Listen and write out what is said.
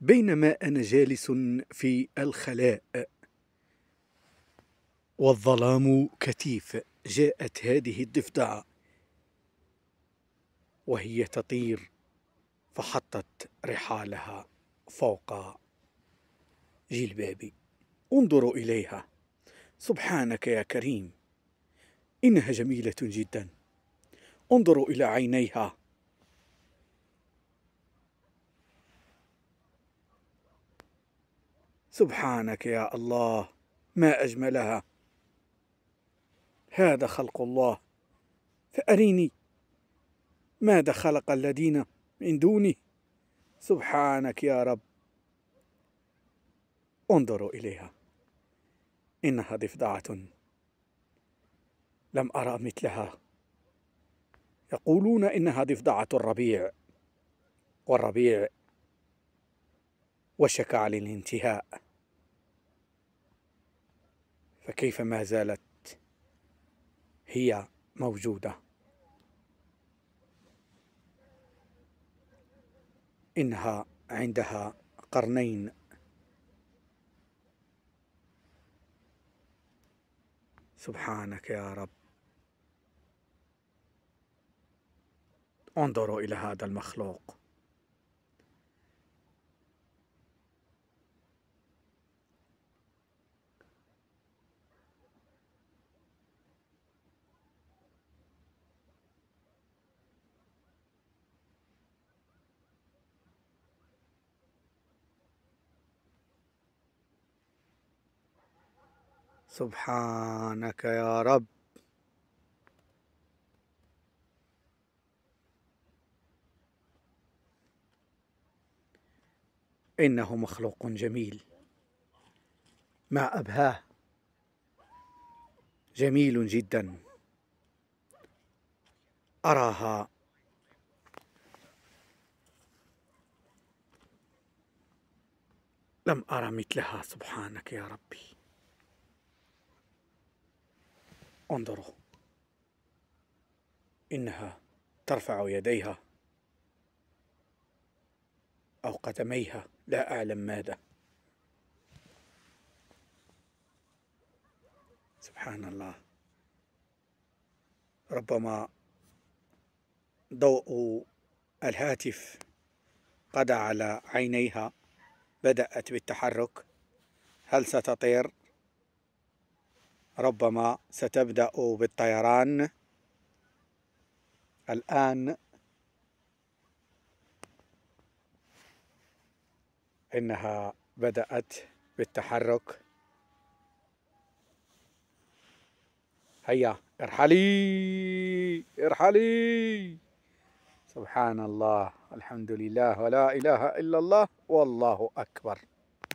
بينما انا جالس في الخلاء والظلام كتيف جاءت هذه الضفدعه وهي تطير فحطت رحالها فوق جلبابي انظر اليها سبحانك يا كريم انها جميله جدا انظروا الى عينيها سبحانك يا الله ما أجملها هذا خلق الله فأريني ماذا خلق الذين من دونه سبحانك يا رب انظروا إليها إنها ضفدعة لم أرى مثلها يقولون إنها ضفدعة الربيع والربيع وشك على الانتهاء فكيف ما زالت هي موجودة إنها عندها قرنين سبحانك يا رب انظروا إلى هذا المخلوق سبحانك يا رب إنه مخلوق جميل ما أبهاه جميل جدا أراها لم أرى مثلها سبحانك يا ربي انظروا إنها ترفع يديها أو قدميها لا أعلم ماذا سبحان الله ربما ضوء الهاتف قضى على عينيها بدأت بالتحرك هل ستطير ربما ستبدأ بالطيران الآن إنها بدأت بالتحرك هيا ارحلي ارحلي سبحان الله الحمد لله ولا إله إلا الله والله أكبر